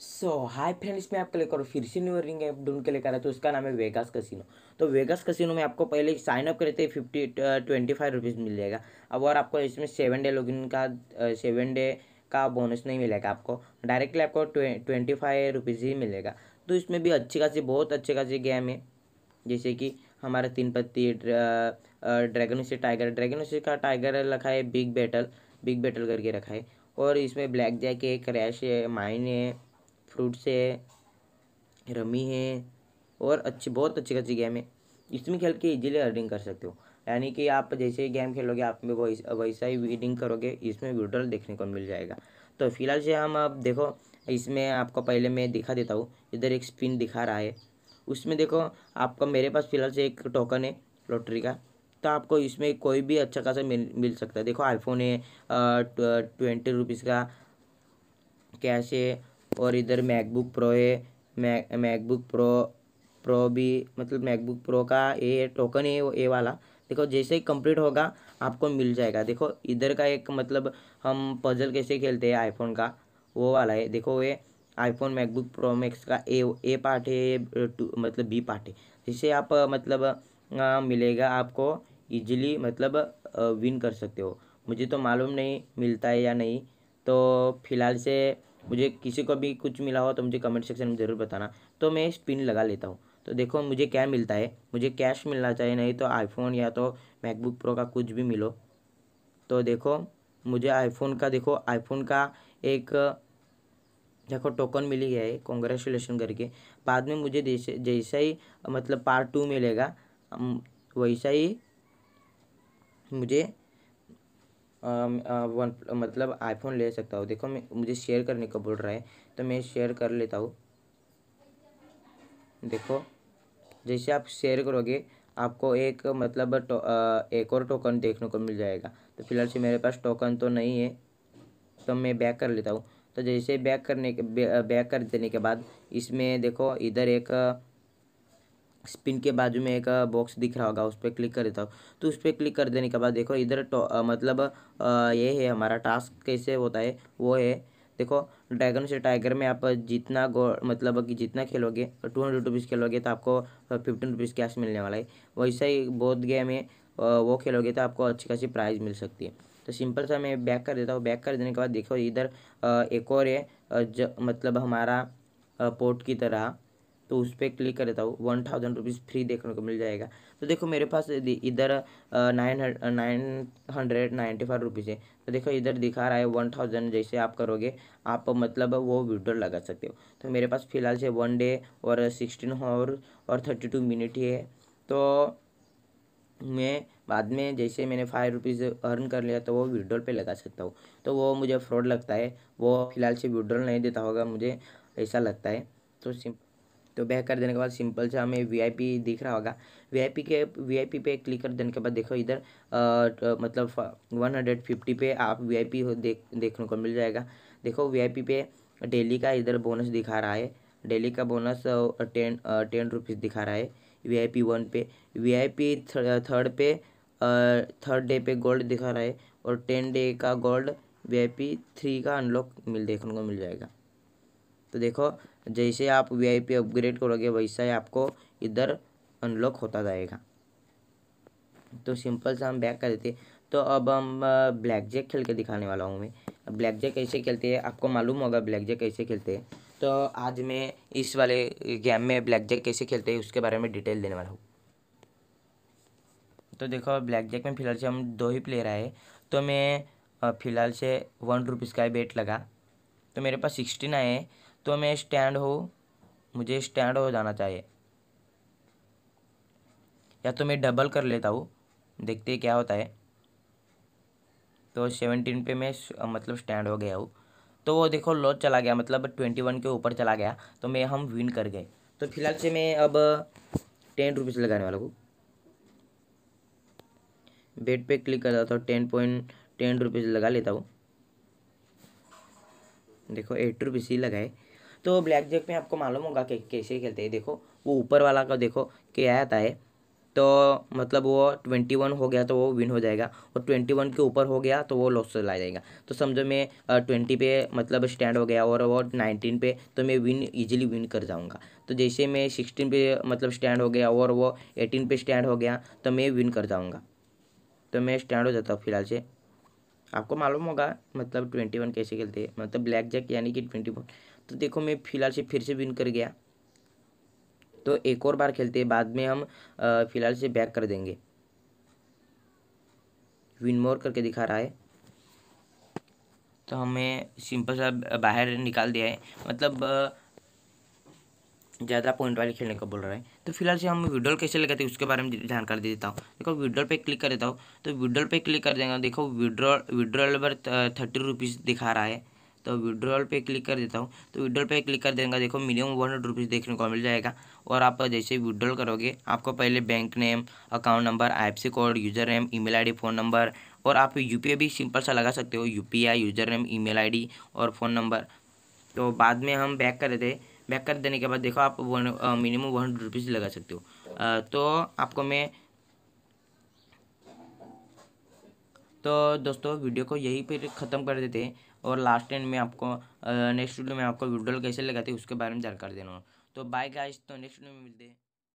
सो hi friends मैं आपके लेकर फिर से न्यू रिंग ऐप ढूंढ के लेकर आया तो उसका नाम है वेगास कसिनो तो वेगास कसिनो में आपको पहले साइन अप करते ही फिफ्टी ट्वेंटी फाइव रुपीज़ मिल जाएगा अब और आपको इसमें सेवन डे लॉगिन का सेवन uh, डे का बोनस नहीं मिलेगा आपको डायरेक्टली आपको ट्वेंटी फाइव रुपीज़ ही मिलेगा तो इसमें भी अच्छी खासी बहुत अच्छी खासी गेम है जैसे कि हमारा तीन पत्ती uh, ड्रैगन से टाइगर ड्रैगन से का टाइगर रखा है बिग बैटल बिग बैटल करके रखा है और इसमें ब्लैक जैक है क्रैश है माइन है फ्रूट्स है रमी है और अच्छी बहुत अच्छी अच्छी गेम है इसमें खेल के इजीली अर्निंग कर सकते हो यानी कि आप जैसे ही गेम खेलोगे आप में वैसा वैसा ही वीडिंग करोगे इसमें विड्रॉल देखने को मिल जाएगा तो फिलहाल से हम अब देखो इसमें आपको पहले मैं दिखा देता हूँ इधर एक स्पिन दिखा रहा है उसमें देखो आपका मेरे पास फिलहाल से एक टोकन है लॉटरी का तो आपको इसमें कोई भी अच्छा खासा मिल मिल सकता है देखो आईफोन है ट्वेंटी रुपीज़ का कैश है और इधर मैकबुक प्रो है मै मैकबुक प्रो प्रो भी मतलब मैकबुक प्रो का ये टोकन है वो ए वाला देखो जैसे ही कंप्लीट होगा आपको मिल जाएगा देखो इधर का एक मतलब हम पजल कैसे खेलते हैं आईफोन का वो वाला है देखो ये आईफोन मैकबुक प्रो मैक्स का ए ए पार्ट है मतलब बी पार्ट है जैसे आप मतलब मिलेगा आपको इजीली मतलब विन कर सकते हो मुझे तो मालूम नहीं मिलता है या नहीं तो फिलहाल से मुझे किसी को भी कुछ मिला हो तो मुझे कमेंट सेक्शन में ज़रूर बताना तो मैं स्पिन लगा लेता हूँ तो देखो मुझे क्या मिलता है मुझे कैश मिलना चाहिए नहीं तो आईफोन या तो मैकबुक प्रो का कुछ भी मिलो तो देखो मुझे आईफोन का देखो आईफोन का एक देखो टोकन मिली है कॉन्ग्रेचुलेसन करके बाद में मुझे जैसे ही मतलब पार्ट टू मिलेगा वैसा ही मुझे वन मतलब आईफोन ले सकता हूँ देखो मैं मुझे शेयर करने को बोल रहा है तो मैं शेयर कर लेता हूँ देखो जैसे आप शेयर करोगे आपको एक मतलब तो, आ, एक और टोकन देखने को मिल जाएगा तो फिलहाल से मेरे पास टोकन तो नहीं है तो मैं बैक कर लेता हूँ तो जैसे बैक करने के बैक कर देने के बाद इसमें देखो इधर एक स्पिन के बाजू में एक बॉक्स दिख रहा होगा उस पर क्लिक कर देता हूँ तो उस पर क्लिक कर देने के बाद देखो इधर मतलब ये है हमारा टास्क कैसे होता है वो है देखो ड्रैगन से टाइगर में आप जितना गो मतलब कि जितना खेलोगे टू हंड्रेड रुपीज़ खेलोगे तो आपको फिफ्टीन रुपीज़ कैश मिलने वाला है वैसे ही बहुत गेम है वो खेलोगे तो आपको अच्छी खासी प्राइज़ मिल सकती है तो सिंपल सा मैं बैक कर देता हूँ बैक कर देने के बाद देखो इधर एक और है ज मतलब हमारा पोर्ट की तरह तो उस पर क्लिक कर देता हूँ वन थाउजेंड रुपीज़ फ्री देखने को मिल जाएगा तो देखो मेरे पास इधर nine nine hundred ninety five rupees है तो देखो इधर दिखा रहा है वन थाउजेंड जैसे आप करोगे आप मतलब वो वीडियो लगा सकते हो तो मेरे पास फिलहाल से वन डे और सिक्सटीन और और थर्टी टू मिनट ही है तो मैं बाद में जैसे मैंने फाइव रुपीज़ अर्न कर लिया तो वो विड्रॉल पे लगा सकता हूँ तो वो मुझे फ्रॉड लगता है वो फ़िलहाल से विड्रॉल नहीं देता होगा मुझे ऐसा लगता है तो सिंपल तो बैक कर देने के बाद सिंपल से हमें वीआईपी दिख रहा होगा वीआईपी के वीआईपी पे क्लिक कर देने के बाद देखो इधर मतलब वन हंड्रेड फिफ्टी पे आप वीआईपी देख देखने को मिल जाएगा देखो वीआईपी पे डेली का इधर बोनस दिखा रहा है डेली का बोनस टेन टेन रुपीज़ दिखा रहा है वी आई पी वन पे वी आई पी थर्ड पे थर्ड डे पे गोल्ड दिखा रहा है और टेन डे का gold V I P three का अनलॉक मिल देखने को मिल जाएगा तो देखो जैसे आप वीआईपी अपग्रेड करोगे वैसा ही आपको इधर अनलॉक होता जाएगा तो सिंपल सा हम बैक कर देते तो अब हम ब्लैक जैक खेल के दिखाने वाला हूँ मैं ब्लैक जैक कैसे खेलते हैं आपको मालूम होगा ब्लैक जैक कैसे खेलते हैं तो आज मैं इस वाले गेम में ब्लैक जैक कैसे खेलते हैं उसके बारे में डिटेल देने वाला हूँ तो देखो ब्लैक जैक में फ़िलहाल से हम दो ही प्लेयर आए तो मैं फ़िलहाल से वन रुपीज़ का बेट लगा तो मेरे पास सिक्सटीन आए तो मैं स्टैंड हो मुझे स्टैंड हो जाना चाहिए या तो मैं डबल कर लेता हूँ देखते क्या होता है तो सेवनटीन पे मैं मतलब स्टैंड हो गया हूँ तो वो देखो लॉज चला गया मतलब ट्वेंटी वन के ऊपर चला गया तो मैं हम विन कर गए तो फिलहाल से मैं अब टेन रुपीज़ लगाने वाला हूँ बेड पे क्लिक कर तो टेन पॉइंट टेन रुपीज़ लगा लेता हूँ देखो एट रुपीज़ ही लगाए तो ब्लैक जैक में आपको मालूम होगा कि कैसे खेलते हैं देखो वो ऊपर वाला का देखो क्या आता है तो मतलब वो ट्वेंटी वन हो गया तो वो विन हो जाएगा और ट्वेंटी वन के ऊपर हो गया तो वो लॉस चला जाएगा तो समझो मैं ट्वेंटी पे मतलब स्टैंड हो गया और वो नाइनटीन पे तो मैं विन इजीली विन कर जाऊंगा तो जैसे मैं सिक्सटीन पे मतलब स्टैंड हो गया और वो एटीन पे स्टैंड हो गया तो मैं विन कर जाऊँगा तो मैं स्टैंड हो जाता हूँ फिलहाल से आपको मालूम होगा मतलब ट्वेंटी वन कैसे खेलते हैं मतलब ब्लैक जैक यानी कि ट्वेंटी वन तो देखो मैं फ़िलहाल से फिर से विन कर गया तो एक और बार खेलते हैं बाद में हम फ़िलहाल से बैक कर देंगे विन मोर करके दिखा रहा है तो हमें सिंपल सा बाहर निकाल दिया है मतलब ज़्यादा पॉइंट वाले खेलने का बोल रहा है तो फिलहाल से हम विड्रॉल कैसे लगाते हैं उसके बारे में जानकारी दे देता हूँ देखो विड्रॉल पे क्लिक कर देता हूँ तो विड्रॉल पे क्लिक कर देंगे देखो विड्रॉल विड्रॉल पर थर्टी रुपीज़ दिखा रहा है तो विड्रॉल पे क्लिक कर देता हूँ तो विड्रॉल पे क्लिक कर देगा देखो मिनिमम वन हंड्रेड रुपीज़ देखने को मिल जाएगा और आप जैसे विड्रॉल करोगे आपको पहले bank name account number I code user name email ID phone number और आप यू भी सिंपल सा लगा सकते हो I user name email और फ़ोन नंबर तो बाद में हम बैक कर देते बैक कर देने के बाद देखो आप मिनिमम वन हंड्रेड रुपीज़ लगा सकते हो तो आपको मैं तो दोस्तों वीडियो को यही पर ख़त्म कर देते हैं और लास्ट एंड में आपको नेक्स्ट वीडियो में आपको वीडियो कैसे लगाते हैं उसके बारे में जानकारी देना तो बाय गाइस तो नेक्स्ट वीडियो में मिलते हैं